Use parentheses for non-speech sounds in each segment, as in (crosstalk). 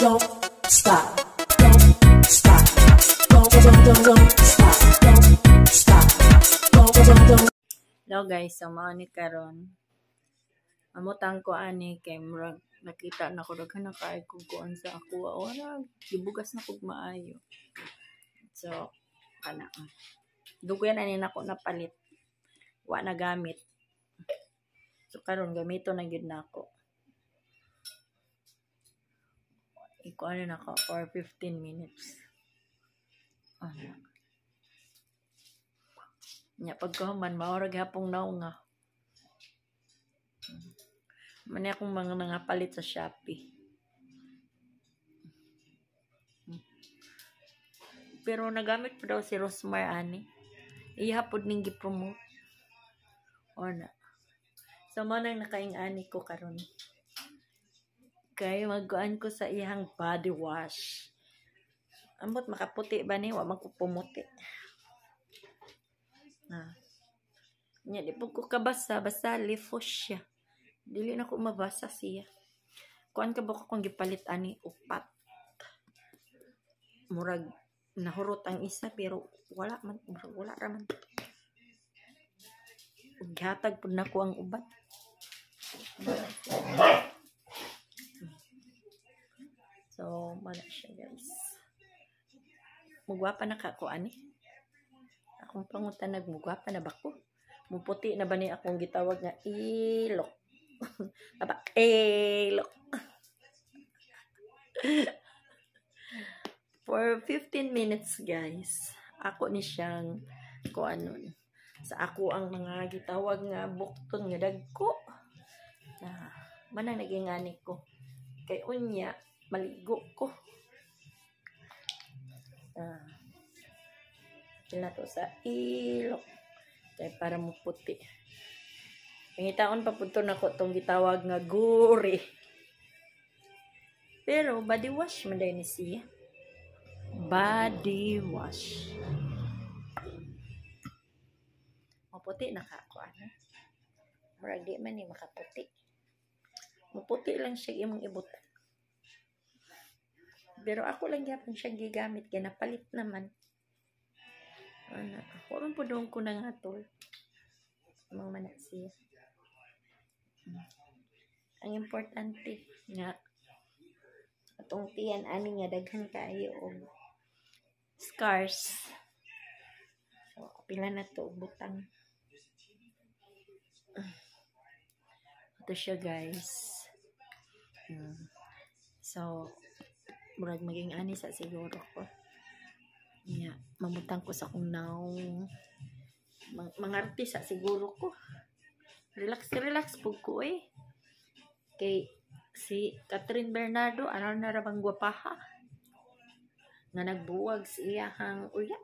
stop. stop. stop. Hello guys, so mao ni karon. Amutan ko ani kay murag nakita na ko daghan na kay kung kuan sa ako wala gibugas na kog maayo. So kana. Dugoy na ni nako palit. Wa na gamit. So karon gamito na gyud nako. Na Ikuan na ako for 15 minutes. Oh, ano? na. Nya pagkahuman, maurag hapong naunga. Mani akong mga nangapalit sa Shopee. Pero nagamit pa daw si Rosmar ani. Iyapod ning gi-promote. Or na. Sa so, manang nakaing ani ko karon kay magkuan ko sa iyang body wash. Ambot makaputi ba ni wa magpumuti. Ah. Nya di pud ko kabasa basta lifos siya. Dili na ko mabasa siya. Kuan ka ba ko kung gipalit ani upat. Murag nahurot ang isa pero wala man wala ra man. Ug hatag pud nako ang ubat mo wala siya guys. Mugwapa na ka ko, ani? Akong pangutan, nagmugwapa na ba ko? Muputi na ba ni akong gitawag nga ilok? (laughs) Aba, ilok. (laughs) For 15 minutes, guys, ako ni siyang kuanon. Sa ako ang mga gitawag nga bukton nga dagko. Na, ah, manang mananagingani ko. Kay unya, maligo ko. Ah. Dila to sa ilok. Kaya para mo puti. Pangitaon pa punto na ko itong gitawag nga guri. Pero body wash man ni siya. Body wash. Maputi na ka ako. Ano? Murag man ni makaputi. Maputi lang siya imong ibutan. Pero ako lang gyapon siya gigamit Kaya napalit naman. Ano, ako man po doon ko na nga tol. Mga manak Ang importante nga atong tiyan ani nga daghan kaayo og scars. So, pila na to butang. Ito siya guys. Hmm. So, murag maging ani sa siguro ko Ya, yeah, mamutang ko sa kung naong mang, mangarte siguro ko relax relax pug ko eh kay si Catherine Bernardo ano na ra bang gwapaha nga nagbuwag siya iyahang uya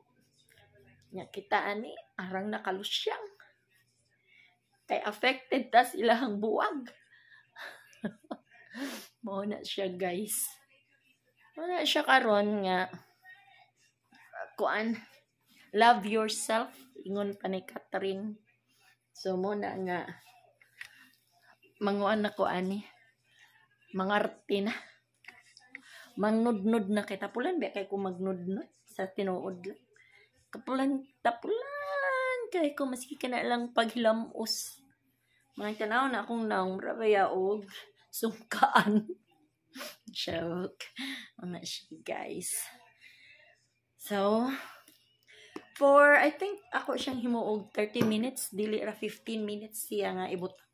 nya kita ani arang nakalusyang kay affected tas ilahang buwag (laughs) mo na siya guys wala siya karon nga kuan love yourself ingon pa ni Catherine. So muna nga manguan na ko ani. Mangarte na. Mangnudnud na kay tapulan ba kay ko magnudnud sa tinuod lang. Kapulan tapulan kay ko maski kana lang paghilamos. Mga tanaw na akong naong og sungkaan. Joke. Ano siya, guys. So, for, I think, ako siyang himuog 30 minutes. Dili ra 15 minutes siya nga ibutang.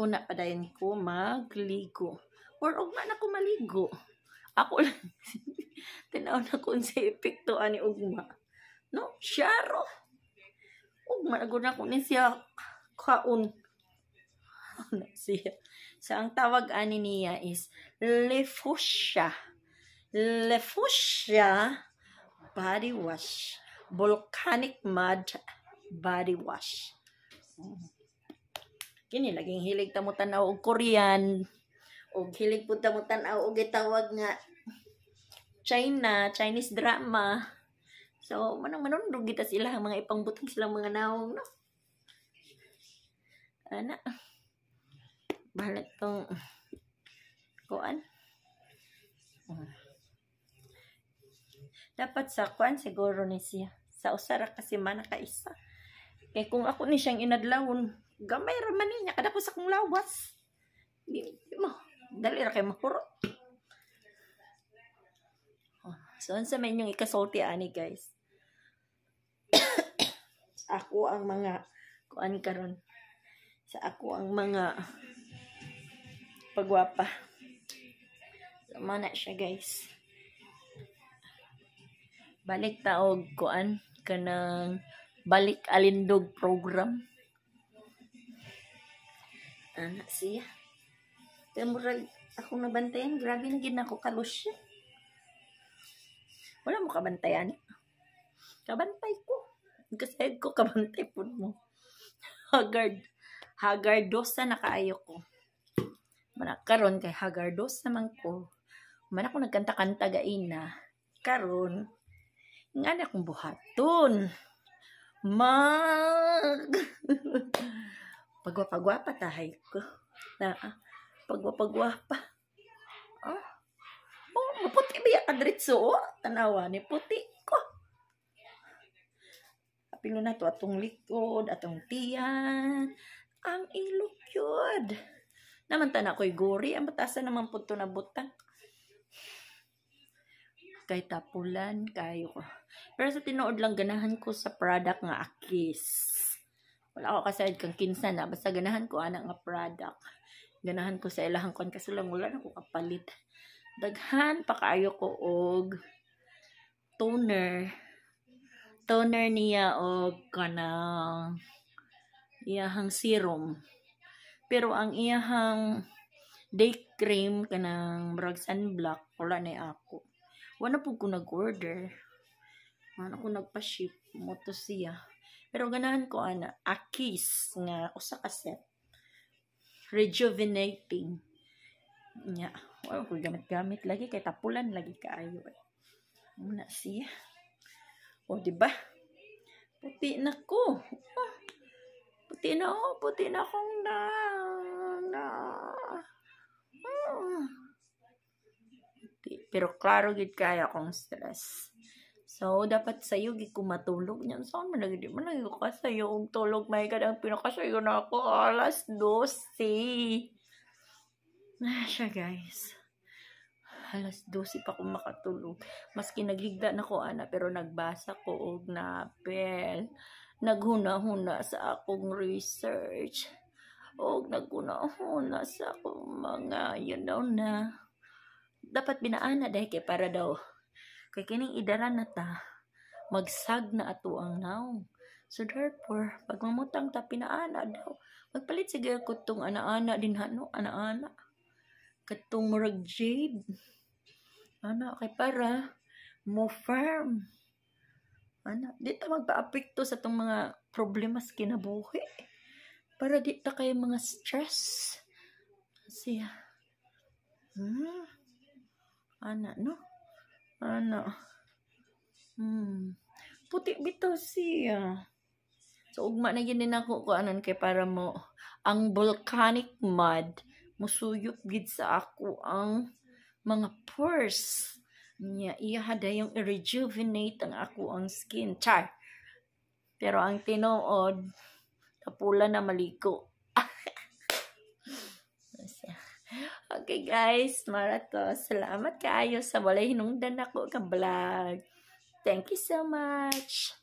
Una pa dayon ko magligo. Or, ugma na ko maligo. Ako lang. (laughs) Tinaw na ko sa epekto ani ugma. No? Siyaro. Ugma na ko na ko ni siya kaon na (laughs) So, ang tawag ani niya is Lefusha. Lefusha body wash. Volcanic mud body wash. Kini laging hilig ta mo tanaw og Korean. Og hilig pud ta mo tanaw og gitawag nga China, Chinese drama. So, manang manundog kita sila, mga ipangbutang sila mga naong, no? Ana bahala itong kuan dapat sa kuan siguro ni siya sa usara kasi mana ka isa kay kung ako ni siyang inadlawon gamay ra man niya kada ko sa kong lawas di, di mo dali ra kay mahuro oh, so sa man yung ikasulti ani guys (coughs) ako ang mga kuan karon sa ako ang mga pagwapa. Sama na siya, guys. Balik taog kuan kanang balik alindog program. Ana siya. Kaya moral, ako nabantayan. Grabe na gina ko kalos siya. Wala mo kabantayan. Eh. Kabantay ko. Kasi ko kabantay pud mo. (laughs) Haggard. Haggardosa na kaayo ko. Mana karon kay hagardos naman ko. Mana ko nagkanta-kanta gaina. Karon nga na akong buhaton. Mag (laughs) pagwapagwapa tahay ko. Na pagwapagwapa. Ah, oh. Oh, puti biya ka diretso? Oh, tanawa ni puti ko. Apilo na to atong likod, atong tiyan. Ang ilok yun. Naman tana ko'y guri, ang batasan naman punto na butang. Kay tapulan, kayo ko. Pero sa tinood lang, ganahan ko sa product nga akis. Wala ako kasi kang kinsa na. Basta ganahan ko anak nga product. Ganahan ko sa ilahang kon kasi lang wala na ko kapalit. Daghan pa kayo ko og toner. Toner niya og kanang iyahang serum. Pero ang iyahang day cream kanang murag sunblock wala na ako. Wala po ko nag-order. wala ko nagpa-ship mo to siya. Pero ganahan ko ana a kiss nga usa ka set. Rejuvenating. Nya, wala ko gamit-gamit lagi kay tapulan lagi kaayo eh. Muna siya. O di ba? Puti na ko. Ah. Puti na oh, puti na akong na na. Hmm. Pero klaro gid kaya kong stress. So, dapat sa'yo, gid ko matulog niyan. So, malagi, malagi ko ka sa'yo ang tulog. may God, ang pinakasa'yo na ako. Alas 12. Na ah, siya, guys. Alas 12 pa ako makatulog. Maski naghigda na ko, ana, pero nagbasa ko og napel. Naghuna-huna sa akong research og nagkunahon sa akong mga yun daw na dapat binaana dahil kay para daw kay kining idara na ta magsag na ato ang naong so therefore pag mamutang ta pinaana daw magpalit sige ko tong ana-ana din hano ana-ana katong murag jade ana kay para mo firm ana dito magpaapekto sa tong mga problema sa kinabuhi para di ta kayo mga stress. Siya. Hmm. Ana, no? Ana. Hmm. Puti bito siya. So, ugma na ginin ako ko anon kay para mo ang volcanic mud musuyop gid sa ako ang mga pores niya iya hadayong rejuvenate ang ako ang skin char pero ang tinuod Kapula na maliko. (laughs) okay guys, marato. Salamat kaayo sa walay hinungdan ako ka vlog. Thank you so much.